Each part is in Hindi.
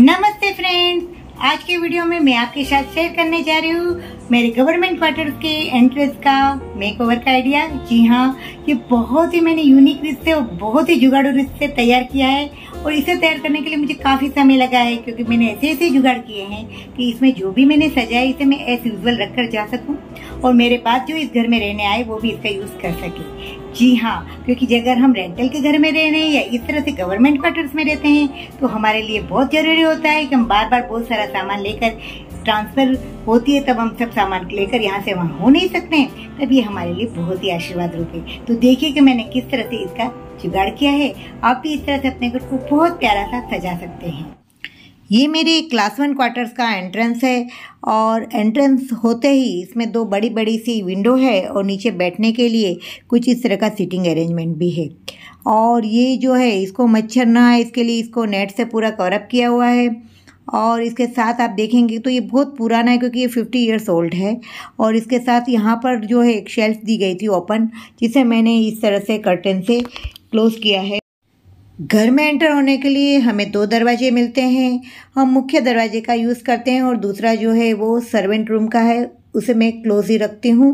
नमस्ते फ्रेंड्स आज के वीडियो में मैं आपके साथ शेयर करने जा रही हूँ मेरे गवर्नमेंट क्वार्टर्स के एंट्रेंस का मेकओवर का आइडिया जी हाँ ये बहुत ही मैंने यूनिक रिश्ते और बहुत ही जुगाड़ू रिश्ते से तैयार किया है और इसे तैयार करने के लिए मुझे काफ़ी समय लगा है क्योंकि मैंने ऐसे ऐसे जुगाड़ किए हैं कि इसमें जो भी मैंने सजाया इसे मैं एज यूजल रख कर जा सकूँ और मेरे पास जो इस घर में रहने आए वो भी इसका यूज़ कर सके जी हाँ क्योंकि अगर हम रेंटल के घर में रह रहे हैं या इस तरह से गवर्नमेंट क्वार्टर्स में रहते हैं तो हमारे लिए बहुत ज़रूरी होता है कि हम बार बार बहुत सारा सामान लेकर ट्रांसफर होती है तब हम सब सामान लेकर यहाँ से वहाँ हो नहीं सकते हैं तब ये हमारे लिए बहुत ही आशीर्वाद रूप है तो देखिए कि मैंने किस तरह से इसका जुगाड़ किया है आप भी इस तरह से अपने घर को बहुत प्यारा सा सजा सकते हैं ये मेरे क्लास वन क्वार्टर्स का एंट्रेंस है और एंट्रेंस होते ही इसमें दो बड़ी बड़ी सी विंडो है और नीचे बैठने के लिए कुछ इस तरह का सीटिंग अरेंजमेंट भी है और ये जो है इसको मच्छर ना है इसके लिए इसको नेट से पूरा कवरअप किया हुआ है और इसके साथ आप देखेंगे तो ये बहुत पुराना है क्योंकि ये फिफ्टी ईयर्स ओल्ड है और इसके साथ यहाँ पर जो है एक शेल्फ दी गई थी ओपन जिसे मैंने इस तरह से कर्टन से क्लोज़ किया है घर में एंटर होने के लिए हमें दो दरवाजे मिलते हैं हम मुख्य दरवाजे का यूज़ करते हैं और दूसरा जो है वो सर्वेंट रूम का है उसे मैं क्लोज ही रखती हूँ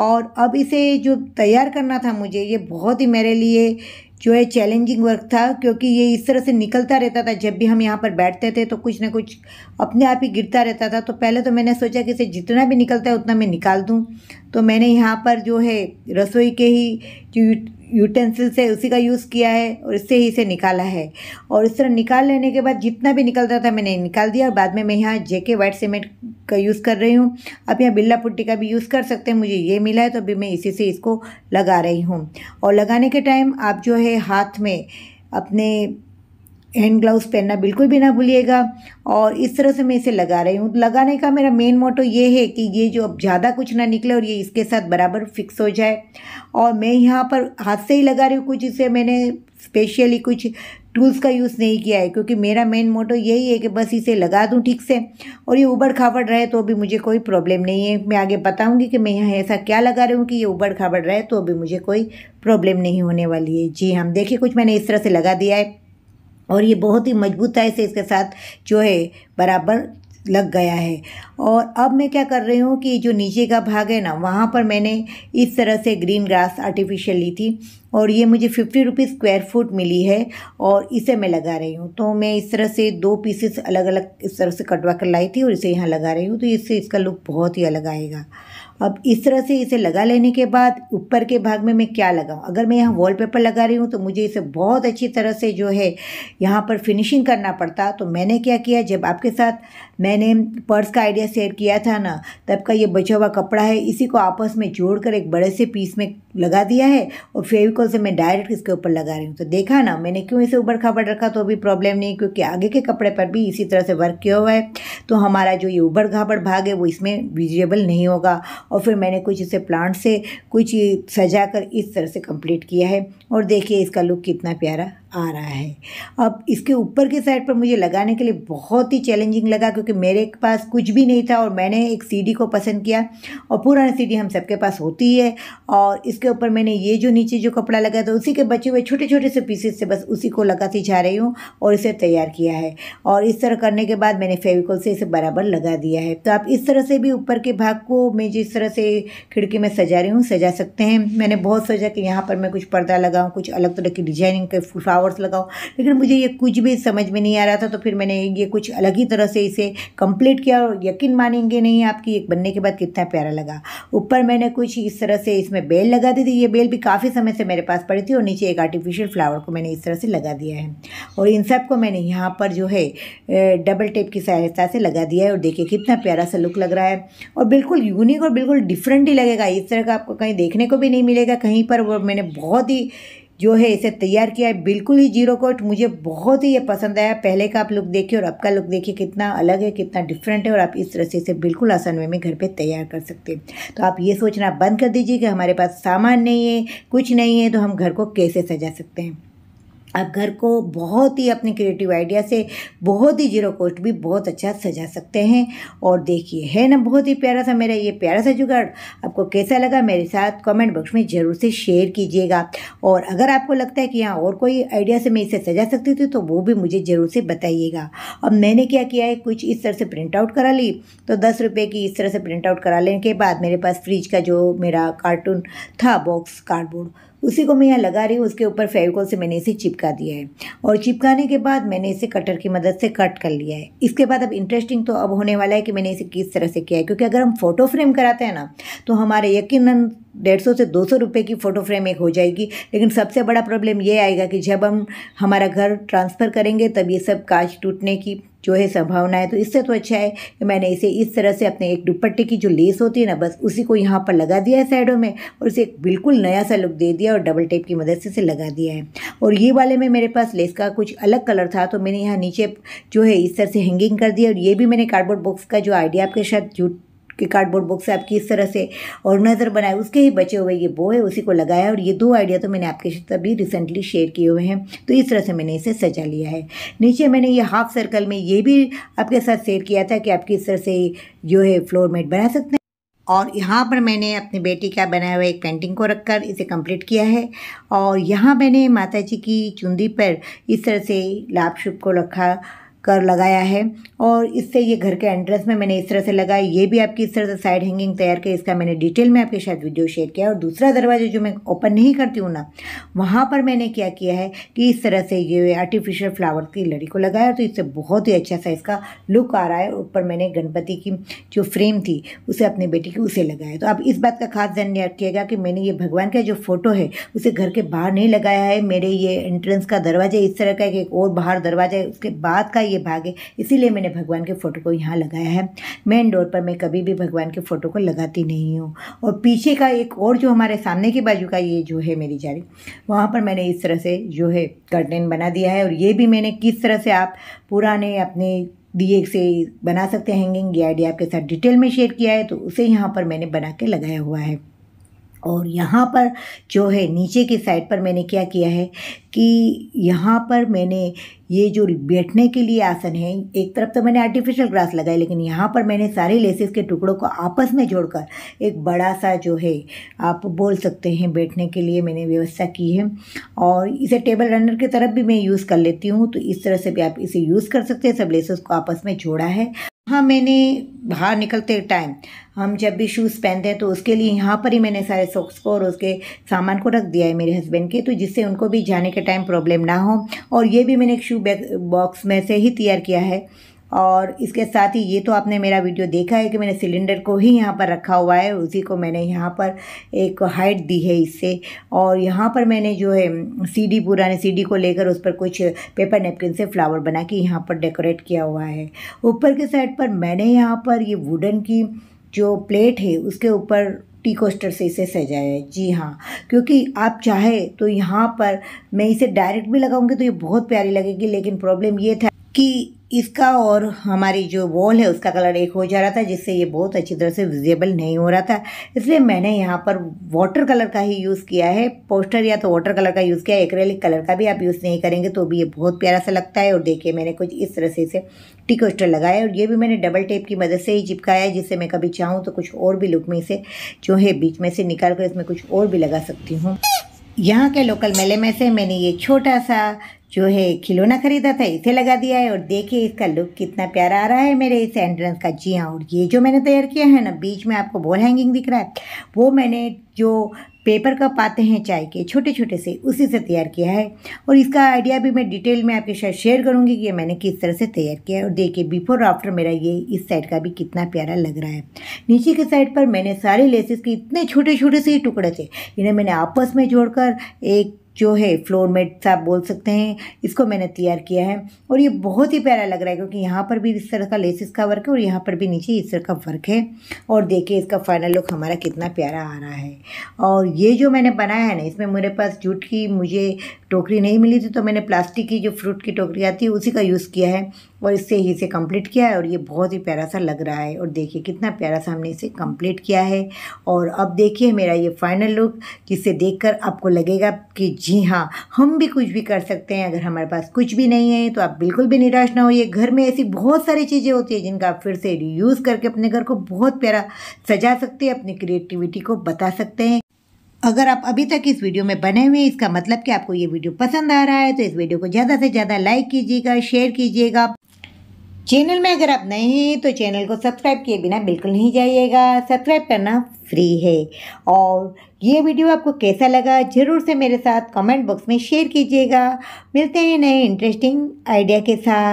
और अब इसे जो तैयार करना था मुझे ये बहुत ही मेरे लिए जो है चैलेंजिंग वर्क था क्योंकि ये इस तरह से निकलता रहता था जब भी हम यहाँ पर बैठते थे तो कुछ ना कुछ अपने आप ही गिरता रहता था तो पहले तो मैंने सोचा कि इसे जितना भी निकलता है उतना मैं निकाल दूँ तो मैंने यहाँ पर जो है रसोई के ही जो यूटेंसिल्स है उसी का यूज़ किया है और इससे ही इसे निकाला है और इस तरह निकाल लेने के बाद जितना भी निकलता था मैंने निकाल दिया और बाद में मैं यहाँ जेके वाइट सीमेंट का यूज़ कर रही हूँ अब यहाँ बिल्ला पुट्टी का भी यूज़ कर सकते हैं मुझे ये मिला है तो अभी मैं इसी से इसको लगा रही हूँ और लगाने के टाइम आप जो है हाथ में अपने हैंड ग्लव्स पहनना बिल्कुल भी ना भूलिएगा और इस तरह से मैं इसे लगा रही हूँ लगाने का मेरा मेन मोटो ये है कि ये जो अब ज़्यादा कुछ ना निकले और ये इसके साथ बराबर फिक्स हो जाए और मैं यहाँ पर हाथ से ही लगा रही हूँ कुछ इसे मैंने स्पेशली कुछ टूल्स का यूज़ नहीं किया है क्योंकि मेरा मेन मोटो यही है कि बस इसे लगा दूँ ठीक से और ये उबड़ खाबड़ रहे तो अभी मुझे कोई प्रॉब्लम नहीं है मैं आगे बताऊँगी कि मैं यहाँ ऐसा क्या लगा रही हूँ कि ये उबड़ खाबड़ रहे तो अभी मुझे कोई प्रॉब्लम नहीं होने वाली है जी हम हाँ, देखिए कुछ मैंने इस तरह से लगा दिया है और ये बहुत ही है से इसके साथ जो है बराबर लग गया है और अब मैं क्या कर रही हूँ कि जो नीचे का भाग है ना वहाँ पर मैंने इस तरह से ग्रीन ग्रास आर्टिफिशियल ली थी और ये मुझे फिफ्टी रुपीज़ स्क्वायर फुट मिली है और इसे मैं लगा रही हूँ तो मैं इस तरह से दो पीसेस अलग अलग इस तरह से कटवा कर लाई थी और इसे यहाँ लगा रही हूँ तो इससे इसका लुक बहुत ही अलग आएगा अब इस तरह से इसे लगा लेने के बाद ऊपर के भाग में मैं क्या लगाऊँ अगर मैं यहाँ वॉलपेपर लगा रही हूँ तो मुझे इसे बहुत अच्छी तरह से जो है यहाँ पर फिनिशिंग करना पड़ता तो मैंने क्या किया जब आपके साथ मैंने पर्स का आइडिया शेयर किया था ना तब का ये बचा हुआ कपड़ा है इसी को आपस में जोड़कर एक बड़े से पीस में लगा दिया है और फेविकॉल से मैं डायरेक्ट इसके ऊपर लगा रही हूँ तो देखा ना मैंने क्यों इसे उबड़ खाबड़ रखा तो अभी प्रॉब्लम नहीं क्योंकि आगे के कपड़े पर भी इसी तरह से वर्क किया हुआ है तो हमारा जो ये ऊबर घाबड़ भाग है वो इसमें विजिबल नहीं होगा और फिर मैंने कुछ इसे प्लांट से कुछ सजा कर इस तरह से कंप्लीट किया है और देखिए इसका लुक कितना प्यारा आ रहा है अब इसके ऊपर के साइड पर मुझे लगाने के लिए बहुत ही चैलेंजिंग लगा क्योंकि मेरे पास कुछ भी नहीं था और मैंने एक सीडी को पसंद किया और पुराना सीडी हम सबके पास होती है और इसके ऊपर मैंने ये जो नीचे जो कपड़ा लगा था उसी के बचे हुए छोटे छोटे से पीसेस से बस उसी को लगाती जा रही हूँ और इसे तैयार किया है और इस तरह करने के बाद मैंने फेविकोल से इसे बराबर लगा दिया है तो आप इस तरह से भी ऊपर के भाग को मैं जिस तरह से खिड़की में सजा रही हूँ सजा सकते हैं मैंने बहुत सजा कि यहाँ पर मैं कुछ पर्दा लगाऊँ कुछ अलग तरह की डिजाइनिंग के फ्लावर फ्लावर्स लगाओ लेकिन मुझे ये कुछ भी समझ में नहीं आ रहा था तो फिर मैंने ये कुछ अलग ही तरह से इसे कंप्लीट किया और यकीन मानेंगे नहीं आपकी एक बनने के बाद कितना प्यारा लगा ऊपर मैंने कुछ इस तरह से इसमें बेल लगा दी थी ये बेल भी काफ़ी समय से मेरे पास पड़ी थी और नीचे एक आर्टिफिशियल फ्लावर को मैंने इस तरह से लगा दिया है और इन सब को मैंने यहाँ पर जो है डबल टेप की सहायता से लगा दिया है और देखिए कितना प्यारा सा लुक लग रहा है और बिल्कुल यूनिक और बिल्कुल डिफरेंट ही लगेगा इस तरह का आपको कहीं देखने को भी नहीं मिलेगा कहीं पर वो मैंने बहुत ही जो है इसे तैयार किया है बिल्कुल ही जीरो कोट मुझे बहुत ही ये पसंद आया पहले का आप लुक देखिए और अब का लुक देखिए कितना अलग है कितना डिफरेंट है और आप इस तरह से इसे बिल्कुल आसान वे में घर पर तैयार कर सकते हैं तो आप ये सोचना बंद कर दीजिए कि हमारे पास सामान नहीं है कुछ नहीं है तो हम घर को कैसे सजा सकते हैं आप घर को बहुत ही अपने क्रिएटिव आइडिया से बहुत ही जीरो कॉस्ट भी बहुत अच्छा सजा सकते हैं और देखिए है ना बहुत ही प्यारा सा मेरा ये प्यारा सा जुगाड़ आपको कैसा लगा मेरे साथ कमेंट बॉक्स में ज़रूर से शेयर कीजिएगा और अगर आपको लगता है कि हाँ और कोई आइडिया से मैं इसे सजा सकती थी तो वो भी मुझे ज़रूर से बताइएगा अब मैंने क्या किया है कुछ इस तरह से प्रिंट आउट करा ली तो दस रुपये की इस तरह से प्रिंट आउट करा लेने के बाद मेरे पास फ्रिज का जो मेरा कार्टून था बॉक्स कार्डबोर्ड उसी को मैं यहाँ लगा रही हूँ उसके ऊपर फेविकॉल से मैंने इसे चिपका दिया है और चिपकाने के बाद मैंने इसे कटर की मदद से कट कर लिया है इसके बाद अब इंटरेस्टिंग तो अब होने वाला है कि मैंने इसे किस तरह से किया है क्योंकि अगर हम फ़ोटो फ्रेम कराते हैं ना तो हमारे यकीन डेढ़ सौ से दो सौ रुपये की फ़ोटो फ्रेम एक हो जाएगी लेकिन सबसे बड़ा प्रॉब्लम ये आएगा कि जब हम हमारा घर ट्रांसफ़र करेंगे तब ये सब कांच टूटने की जो है संभावना है तो इससे तो अच्छा है कि मैंने इसे इस तरह से अपने एक दुपट्टे की जो लेस होती है ना बस उसी को यहाँ पर लगा दिया है साइडों में और इसे एक बिल्कुल नया सा लुक दे दिया और डबल टेप की मदद से इसे लगा दिया है और ये वाले में मेरे पास लेस का कुछ अलग कलर था तो मैंने यहाँ नीचे जो है इस तरह से हैंगिंग कर दिया और ये भी मैंने कार्डबोर्ड बॉक्स का जो आइडिया आपके साथ जुट कि कार्डबोर्ड बॉक्स आपकी इस तरह से और नज़र बनाए उसके ही बचे हुए ये बो है उसी को लगाया और ये दो आइडिया तो मैंने आपके साथ अभी रिसेंटली शेयर किए हुए हैं तो इस तरह से मैंने इसे सजा लिया है नीचे मैंने ये हाफ सर्कल में ये भी आपके साथ शेयर किया था कि आप किस तरह से जो है फ्लोर मेट बना सकते हैं और यहाँ पर मैंने अपनी बेटी का बनाया हुआ एक पेंटिंग को रखकर इसे कंप्लीट किया है और यहाँ मैंने माता जी की चुंदी पर इस तरह से लाभ शुभ को रखा कर लगाया है और इससे ये घर के एंट्रेंस में मैंने इस तरह से लगाया ये भी आपकी इस तरह से साइड हैंगिंग तैयार की इसका मैंने डिटेल में आपके साथ वीडियो शेयर किया और दूसरा दरवाज़ा जो मैं ओपन नहीं करती हूँ ना वहाँ पर मैंने क्या किया है कि इस तरह से ये आर्टिफिशियल फ्लावर की लड़ी को लगाया तो इससे बहुत ही अच्छा सा इसका लुक आ रहा है ऊपर मैंने गणपति की जो फ्रेम थी उसे अपनी बेटी की उसे लगाया तो आप इस बात का खास ध्यान रखिएगा कि मैंने ये भगवान का जो फ़ोटो है उसे घर के बाहर नहीं लगाया है मेरे ये एंट्रेंस का दरवाज़ा इस तरह का एक और बाहर दरवाज़ा है उसके बाद का ये भाग है इसीलिए मैंने भगवान के फ़ोटो को यहाँ लगाया है मेन डोर पर मैं कभी भी भगवान के फ़ोटो को लगाती नहीं हूँ और पीछे का एक और जो हमारे सामने की बाजू का ये जो है मेरी जारी वहाँ पर मैंने इस तरह से जो है कर्टेन बना दिया है और ये भी मैंने किस तरह से आप पुराने अपने दिए से बना सकते हैं हैंगिंग ये आइडिया आपके साथ डिटेल में शेयर किया है तो उसे यहाँ पर मैंने बना के लगाया हुआ है और यहाँ पर जो है नीचे की साइड पर मैंने क्या किया है कि यहाँ पर मैंने ये जो बैठने के लिए आसन है एक तरफ तो मैंने आर्टिफिशियल ग्रास लगाई लेकिन यहाँ पर मैंने सारे लेसेस के टुकड़ों को आपस में जोड़कर एक बड़ा सा जो है आप बोल सकते हैं बैठने के लिए मैंने व्यवस्था की है और इसे टेबल रनर की तरफ भी मैं यूज़ कर लेती हूँ तो इस तरह से भी आप इसे यूज़ कर सकते हैं सब लेसेस को आपस में जोड़ा है हाँ मैंने बाहर निकलते टाइम हम जब भी शूज़ पहनते हैं तो उसके लिए यहाँ पर ही मैंने सारे सॉक्स को और उसके सामान को रख दिया है मेरे हस्बैंड के तो जिससे उनको भी जाने के टाइम प्रॉब्लम ना हो और ये भी मैंने एक शू बैग बॉक्स में से ही तैयार किया है और इसके साथ ही ये तो आपने मेरा वीडियो देखा है कि मैंने सिलेंडर को ही यहाँ पर रखा हुआ है उसी को मैंने यहाँ पर एक हाइट दी है इससे और यहाँ पर मैंने जो है सीडी पुराने सीडी को लेकर उस पर कुछ पेपर नेपकिन से फ्लावर बना के यहाँ पर डेकोरेट किया हुआ है ऊपर के साइड पर मैंने यहाँ पर ये वुडन की जो प्लेट है उसके ऊपर टी कोस्टर से इसे सजाया है जी हाँ क्योंकि आप चाहे तो यहाँ पर मैं इसे डायरेक्ट भी लगाऊंगी तो ये बहुत प्यारी लगेगी लेकिन प्रॉब्लम ये था कि इसका और हमारी जो वॉल है उसका कलर एक हो जा रहा था जिससे ये बहुत अच्छी तरह से विजिबल नहीं हो रहा था इसलिए मैंने यहाँ पर वाटर कलर का ही यूज़ किया है पोस्टर या तो वाटर कलर का यूज़ किया है एक्रेलिक कलर का भी आप यूज़ नहीं करेंगे तो भी ये बहुत प्यारा सा लगता है और देखिए मैंने कुछ इस तरह से इसे टी स्टर लगाया और ये भी मैंने डबल टेप की मदद से ही चिपकाया है जिससे मैं कभी चाहूँ तो कुछ और भी लुक में इसे जो है बीच में से निकाल कर इसमें कुछ और भी लगा सकती हूँ यहाँ के लोकल मेले में से मैंने ये छोटा सा जो है खिलौना ख़रीदा था इसे लगा दिया है और देखिए इसका लुक कितना प्यारा आ रहा है मेरे इस एंट्रेंस का जी हाँ और ये जो मैंने तैयार किया है ना बीच में आपको बॉल हैंगिंग दिख रहा है वो मैंने जो पेपर कप आते हैं चाय के छोटे छोटे से उसी से तैयार किया है और इसका आइडिया भी मैं डिटेल में आपके साथ शेयर करूंगी कि ये मैंने किस तरह से तैयार किया है और देखिए बिफोर आफ्टर मेरा ये इस साइड का भी कितना प्यारा लग रहा है नीचे के साइड पर मैंने सारे लेसेस के इतने छोटे छोटे से ही टुकड़े थे इन्हें मैंने आपस में जोड़कर एक जो है फ्लोर फ्लोरमेट्स आप बोल सकते हैं इसको मैंने तैयार किया है और ये बहुत ही प्यारा लग रहा है क्योंकि यहाँ पर भी इस तरह का लेसिस का वर्क है और यहाँ पर भी नीचे इस तरह का वर्क है और देखिए इसका फाइनल लुक हमारा कितना प्यारा आ रहा है और ये जो मैंने बनाया है ना इसमें मेरे पास जूट की मुझे टोकरी नहीं मिली थी तो मैंने प्लास्टिक की जो फ्रूट की टोकरी आती है उसी का यूज़ किया है और इससे ही इसे कम्प्लीट किया है और ये बहुत ही प्यारा सा लग रहा है और देखिए कितना प्यारा सा हमने इसे कम्प्लीट किया है और अब देखिए मेरा ये फाइनल लुक जिसे देख आपको लगेगा कि जी हाँ हम भी कुछ भी कर सकते हैं अगर हमारे पास कुछ भी नहीं है तो आप बिल्कुल भी निराश ना होइए घर में ऐसी बहुत सारी चीज़ें होती है जिनका आप फिर से यूज़ करके अपने घर को बहुत प्यारा सजा सकते हैं अपनी क्रिएटिविटी को बता सकते हैं अगर आप अभी तक इस वीडियो में बने हुए हैं इसका मतलब कि आपको ये वीडियो पसंद आ रहा है तो इस वीडियो को ज़्यादा से ज़्यादा लाइक कीजिएगा शेयर कीजिएगा चैनल में अगर आप नए हैं तो चैनल को सब्सक्राइब किए बिना बिल्कुल नहीं जाइएगा सब्सक्राइब करना फ्री है और ये वीडियो आपको कैसा लगा ज़रूर से मेरे साथ कमेंट बॉक्स में शेयर कीजिएगा मिलते हैं नए इंटरेस्टिंग आइडिया के साथ